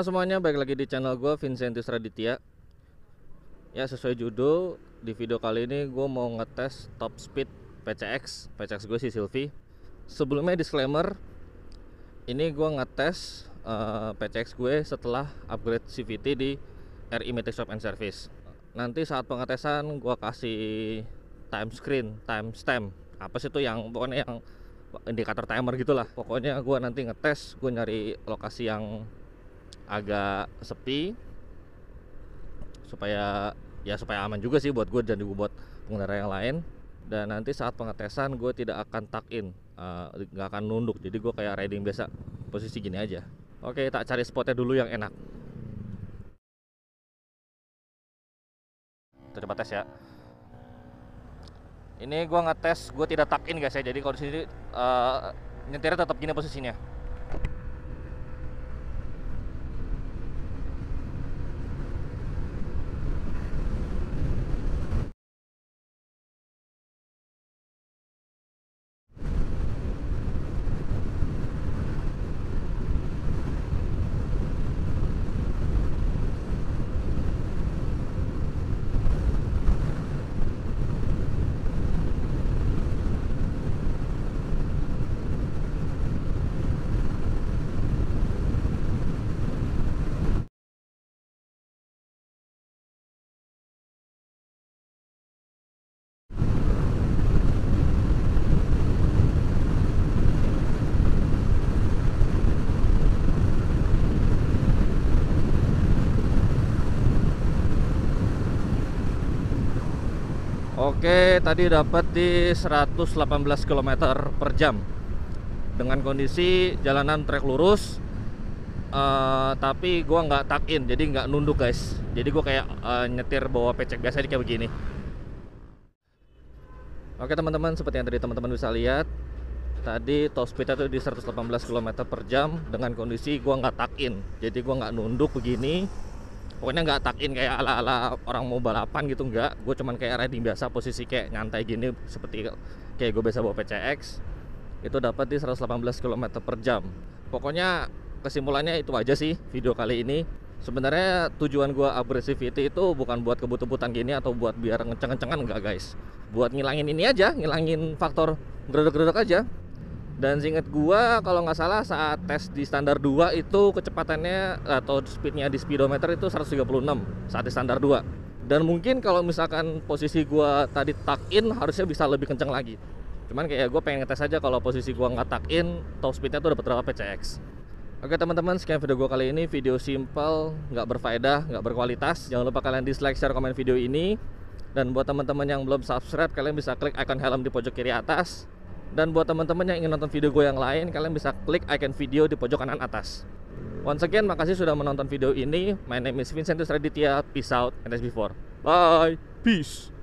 Halo semuanya, balik lagi di channel gue Vincentius Raditya Ya sesuai judul, di video kali ini gue mau ngetes top speed PCX PCX gue si Silvi Sebelumnya disclaimer Ini gue ngetes uh, eh, PCX gue setelah upgrade CVT di RI Matic Shop and Service Nanti saat pengetesan gue kasih time screen, time stamp Apa sih tuh yang pokoknya yang indikator timer gitulah pokoknya gue nanti ngetes gue nyari lokasi yang agak sepi supaya ya supaya aman juga sih buat gue dan juga buat pengendara yang lain dan nanti saat pengetesan gue tidak akan tuck in eh, nggak uh, gak akan nunduk jadi gue kayak riding biasa posisi gini aja oke tak cari spotnya dulu yang enak kita coba tes ya ini gue ngetes gue tidak tuck in guys ya jadi kalau di uh, eh, nyetirnya tetap gini posisinya Oke, tadi dapat di 118 km per jam dengan kondisi jalanan trek lurus. Uh, tapi gua nggak tuck in, jadi nggak nunduk guys. Jadi gua kayak uh, nyetir bawa pecek biasa kayak begini. Oke teman-teman, seperti yang tadi teman-teman bisa lihat, tadi top speednya tuh di 118 km per jam dengan kondisi gua nggak tuck in, jadi gua nggak nunduk begini pokoknya nggak takin kayak ala ala orang mau balapan gitu nggak gue cuman kayak riding biasa posisi kayak ngantai gini seperti kayak gue biasa bawa PCX itu dapat di 118 km per jam pokoknya kesimpulannya itu aja sih video kali ini sebenarnya tujuan gue agresivity itu bukan buat kebut-kebutan gini atau buat biar ngeceng ngecengan enggak guys buat ngilangin ini aja ngilangin faktor geredek-geredek aja dan singkat gua kalau nggak salah saat tes di standar 2 itu kecepatannya atau speednya di speedometer itu 136 saat di standar 2 dan mungkin kalau misalkan posisi gua tadi tuck in harusnya bisa lebih kenceng lagi cuman kayak gue pengen ngetes aja kalau posisi gua nggak tuck in top speednya tuh dapat berapa PCX Oke teman-teman, sekian video gue kali ini. Video simple, nggak berfaedah, nggak berkualitas. Jangan lupa kalian dislike, share, komen video ini. Dan buat teman-teman yang belum subscribe, kalian bisa klik icon helm di pojok kiri atas. Dan buat teman-teman yang ingin nonton video gue yang lain, kalian bisa klik icon video di pojok kanan atas. Once again, makasih sudah menonton video ini. My name is Vincentius Raditya. Peace out and as before. Bye. Peace.